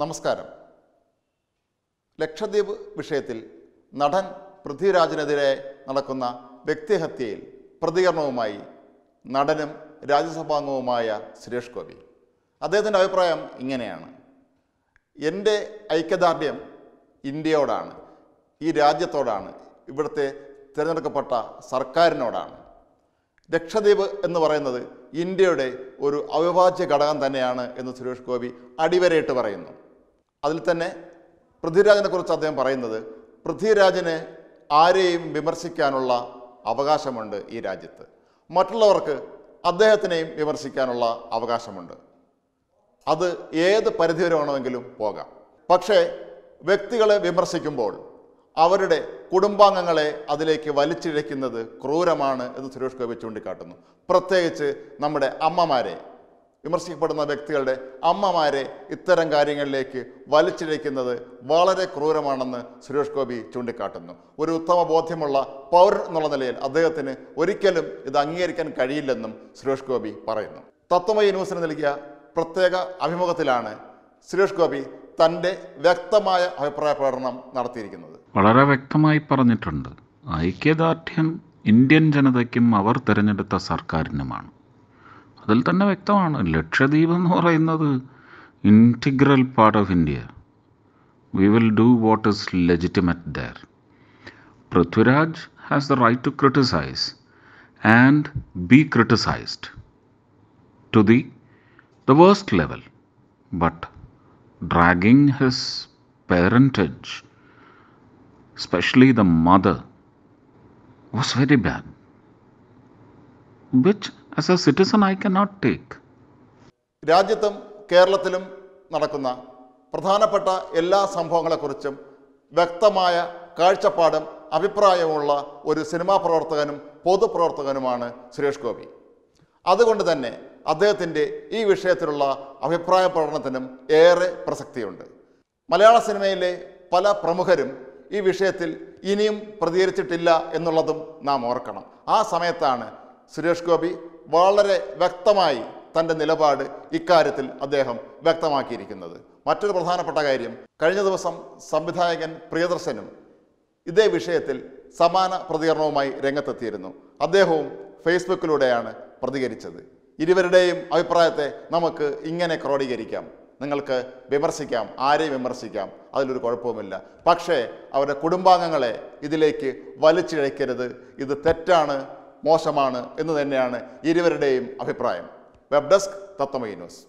നമസ്കാരം ലക്ഷദ്വീപ് വിഷയത്തിൽ നടൻ പൃഥ്വിരാജിനെതിരെ നടക്കുന്ന വ്യക്തിഹത്യയിൽ പ്രതികരണവുമായി നടനും രാജ്യസഭാംഗവുമായ സുരേഷ് ഗോപി അദ്ദേഹത്തിൻ്റെ അഭിപ്രായം ഇങ്ങനെയാണ് എൻ്റെ ഐക്യദാർഢ്യം ഇന്ത്യയോടാണ് ഈ രാജ്യത്തോടാണ് ഇവിടുത്തെ തിരഞ്ഞെടുക്കപ്പെട്ട സർക്കാരിനോടാണ് ലക്ഷദ്വീപ് എന്ന് പറയുന്നത് ഇന്ത്യയുടെ ഒരു അവിഭാജ്യ ഘടകം തന്നെയാണ് എന്ന് സുരേഷ് ഗോപി അടിവരയിട്ട് പറയുന്നു അതിൽ തന്നെ കുറിച്ച് അദ്ദേഹം പറയുന്നത് പൃഥ്വിരാജിന് ആരെയും വിമർശിക്കാനുള്ള അവകാശമുണ്ട് ഈ രാജ്യത്ത് മറ്റുള്ളവർക്ക് അദ്ദേഹത്തിനെയും വിമർശിക്കാനുള്ള അവകാശമുണ്ട് അത് ഏത് പരിധിവരെ വേണമെങ്കിലും പോകാം പക്ഷേ വ്യക്തികളെ വിമർശിക്കുമ്പോൾ അവരുടെ കുടുംബാംഗങ്ങളെ അതിലേക്ക് വലിച്ചിഴയ്ക്കുന്നത് ക്രൂരമാണ് എന്ന് സുരേഷ് ഗോപി ചൂണ്ടിക്കാട്ടുന്നു പ്രത്യേകിച്ച് നമ്മുടെ അമ്മമാരെ വിമർശിക്കപ്പെടുന്ന വ്യക്തികളുടെ അമ്മമാരെ ഇത്തരം കാര്യങ്ങളിലേക്ക് വലിച്ചിഴയ്ക്കുന്നത് വളരെ ക്രൂരമാണെന്ന് സുരേഷ് ഗോപി ചൂണ്ടിക്കാട്ടുന്നു ഒരു ഉത്തമ ബോധ്യമുള്ള പൗരൻ എന്നുള്ള നിലയിൽ അദ്ദേഹത്തിന് ഒരിക്കലും ഇത് അംഗീകരിക്കാൻ കഴിയില്ലെന്നും സുരേഷ് ഗോപി പറയുന്നു തത്വമയ ന്യൂസിന് നൽകിയ പ്രത്യേക അഭിമുഖത്തിലാണ് സുരേഷ് ഗോപി തൻ്റെ വ്യക്തമായ അഭിപ്രായ പ്രകടനം നടത്തിയിരിക്കുന്നത് വളരെ വ്യക്തമായി പറഞ്ഞിട്ടുണ്ട് ഐക്യദാർഢ്യം ഇന്ത്യൻ ജനതയ്ക്കും അവർ തിരഞ്ഞെടുത്ത സർക്കാരിനുമാണ് അതിൽ തന്നെ വ്യക്തമാണ് ലക്ഷദ്വീപ് എന്ന് പറയുന്നത് integral part of India we will do what is legitimate there Prithviraj has the right to criticise and be criticised to the the worst level but dragging his parentage especially the mother, was very bad, which as a citizen I can not take രാജ്യത്തും കേരളത്തിലും നടക്കുന്ന പ്രധാനപ്പെട്ട എല്ലാ സംഭവങ്ങളെക്കുറിച്ചും വ്യക്തമായ കാഴ്ചപ്പാടും അഭിപ്രായമുള്ള ഒരു cinema പ്രവർത്തകനും പൊതുപ്രവർത്തകനുമാണ് സുരേഷ് ഗോപി അതുകൊണ്ട് തന്നെ അദ്ദേഹത്തിൻ്റെ ഈ വിഷയത്തിലുള്ള അഭിപ്രായ പ്രകടനത്തിനും ഏറെ പ്രസക്തിയുണ്ട് മലയാള സിനിമയിലെ പല പ്രമുഖരും ഈ വിഷയത്തിൽ ഇനിയും പ്രതികരിച്ചിട്ടില്ല എന്നുള്ളതും നാം ഓർക്കണം ആ സമയത്താണ് സുരേഷ് ഗോപി വളരെ വ്യക്തമായി തൻ്റെ നിലപാട് ഇക്കാര്യത്തിൽ അദ്ദേഹം വ്യക്തമാക്കിയിരിക്കുന്നത് മറ്റൊരു പ്രധാനപ്പെട്ട കാര്യം കഴിഞ്ഞ ദിവസം സംവിധായകൻ പ്രിയദർശനും ഇതേ വിഷയത്തിൽ സമാന പ്രതികരണവുമായി രംഗത്തെത്തിയിരുന്നു അദ്ദേഹവും ഫേസ്ബുക്കിലൂടെയാണ് പ്രതികരിച്ചത് ഇരുവരുടെയും അഭിപ്രായത്തെ നമുക്ക് ഇങ്ങനെ ക്രോഡീകരിക്കാം നിങ്ങൾക്ക് വിമർശിക്കാം ആരെയും വിമർശിക്കാം അതിലൊരു കുഴപ്പവുമില്ല പക്ഷേ അവരുടെ കുടുംബാംഗങ്ങളെ ഇതിലേക്ക് വലിച്ചിഴയ്ക്കരുത് ഇത് തെറ്റാണ് മോശമാണ് എന്ന് തന്നെയാണ് ഇരുവരുടെയും അഭിപ്രായം വെബ് ഡെസ്ക് തത്തമൈ ന്യൂസ്